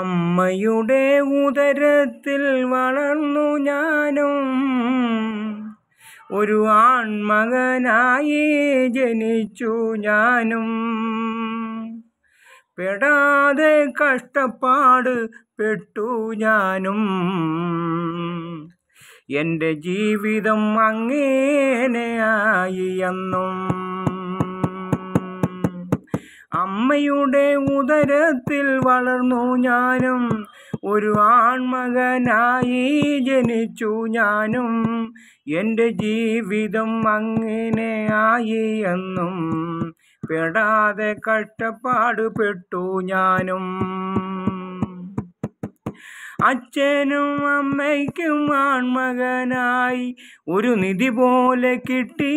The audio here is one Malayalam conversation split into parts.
അമ്മയുടെ ഉദരത്തിൽ വളർന്നു ഞാനും ഒരു ആൺമകനായി ജനിച്ചു ഞാനും പെടാതെ കഷ്ടപ്പാട് പെട്ടു ഞാനും എൻ്റെ ജീവിതം അങ്ങേനെയായി എന്നും അമ്മയുടെ ഉദരത്തിൽ വളർന്നു ഞാനും ഒരു ആൺമകനായി ജനിച്ചു ഞാനും എൻ്റെ ജീവിതം അങ്ങനെ ആയി എന്നും പെടാതെ കഷ്ടപ്പാട് പെട്ടു ഞാനും അച്ഛനും അമ്മയ്ക്കും ആൺമകനായി ഒരു നിധി പോലെ കിട്ടി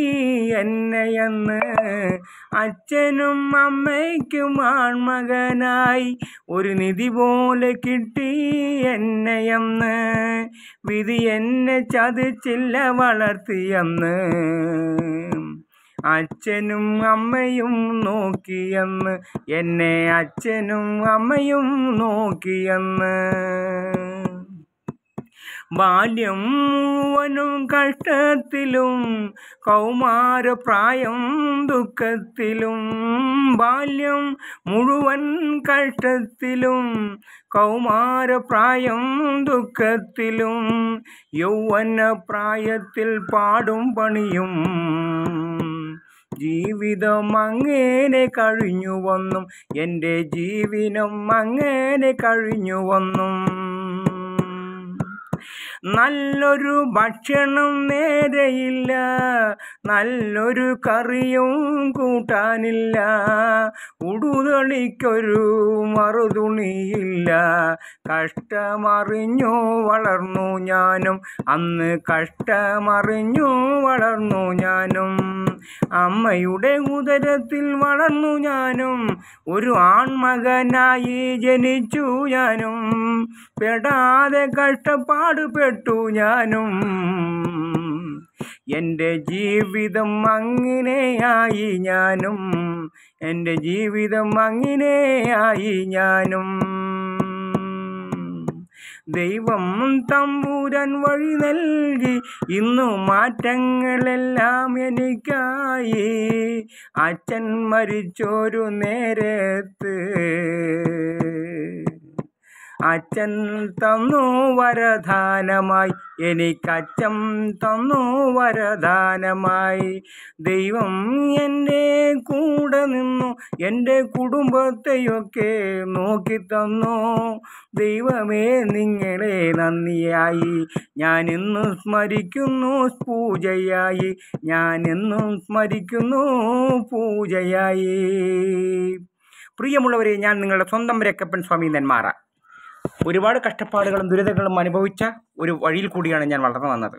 എന്നെയെന്ന് അച്ഛനും അമ്മയ്ക്കും ആൺമകനായി ഒരു നിധി പോലെ കിട്ടി എന്നെയെന്ന് വിധി എന്നെ ചതിച്ചില്ല വളർത്തിയെന്ന് അച്ഛനും അമ്മയും നോക്കിയെന്ന് എന്നെ അച്ഛനും അമ്മയും നോക്കിയെന്ന് ബാല്യം മുഴുവനും കഷ്ടത്തിലും കൗമാരപ്രായം ദുഃഖത്തിലും ബാല്യം മുഴുവൻ കഷ്ടത്തിലും കൗമാരപ്രായം ദുഃഖത്തിലും യൗവന പ്രായത്തിൽ പാടും പണിയും ജീവിതം അങ്ങനെ കഴിഞ്ഞു വന്നും എൻ്റെ ജീവിതം അങ്ങനെ കഴിഞ്ഞു വന്നും നല്ലൊരു ഭക്ഷണം നേരെയില്ല നല്ലൊരു കറിയും കൂട്ടാനില്ല ഉടുതളിക്കൊരു മറുതുണിയില്ല കഷ്ടമറിഞ്ഞു വളർന്നു ഞാനും അന്ന് കഷ്ടമറിഞ്ഞു വളർന്നു ഞാനും അമ്മയുടെ ഉദരത്തിൽ വളർന്നു ഞാനും ഒരു ആൺമകനായി ജനിച്ചു ഞാനും പെടാതെ കഷ്ടപ്പാട് പെട്ടു ഞാനും എൻ്റെ ജീവിതം അങ്ങനെയായി ഞാനും എൻ്റെ ജീവിതം അങ്ങനെയായി ഞാനും ദൈവം തമ്പൂരൻ വഴി നൽകി ഇന്നു മാറ്റങ്ങളെല്ലാം എനിക്കായി അച്ഛൻ മരിച്ചൊരു നേരത്ത് അച്ഛൻ തന്നു വരദാനമായി എനിക്കച്ഛൻ തന്നു വരദാനമായി ദൈവം എൻ്റെ കൂടെ നിന്നു എൻ്റെ കുടുംബത്തെയൊക്കെ നോക്കി തന്നു ദൈവമേ നിങ്ങളെ നന്ദിയായി ഞാൻ ഇന്നും സ്മരിക്കുന്നു പൂജയായി ഞാൻ എന്നും സ്മരിക്കുന്നു പൂജയായി പ്രിയമുള്ളവരെ ഞാൻ നിങ്ങളുടെ സ്വന്തം രക്കപ്പൻ സ്വാമി നെന്മാറ ഒരുപാട് കഷ്ടപ്പാടുകളും ദുരിതങ്ങളും അനുഭവിച്ച ഒരു വഴിയിൽ കൂടിയാണ് ഞാൻ വളർന്നു വന്നത്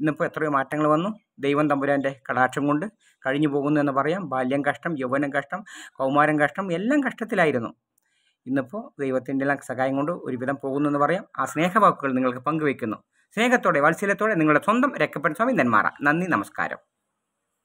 ഇന്നിപ്പോൾ എത്രയോ മാറ്റങ്ങൾ വന്നു ദൈവം തമ്പുരാൻ്റെ കടാക്ഷം കൊണ്ട് കഴിഞ്ഞു പോകുന്നു എന്ന് പറയാം ബാല്യം കഷ്ടം യൗവനം കഷ്ടം കൗമാരം കഷ്ടം എല്ലാം കഷ്ടത്തിലായിരുന്നു ഇന്നിപ്പോൾ ദൈവത്തിൻ്റെ എല്ലാം സഹായം കൊണ്ട് ഒരുവിധം പോകുന്നു എന്ന് പറയാം ആ സ്നേഹവാക്കുകൾ നിങ്ങൾക്ക് പങ്കുവയ്ക്കുന്നു സ്നേഹത്തോടെ വാത്സല്യത്തോടെ നിങ്ങളുടെ സ്വന്തം രക്കപ്പൻ സ്വാമി നെന്മാറ നന്ദി നമസ്കാരം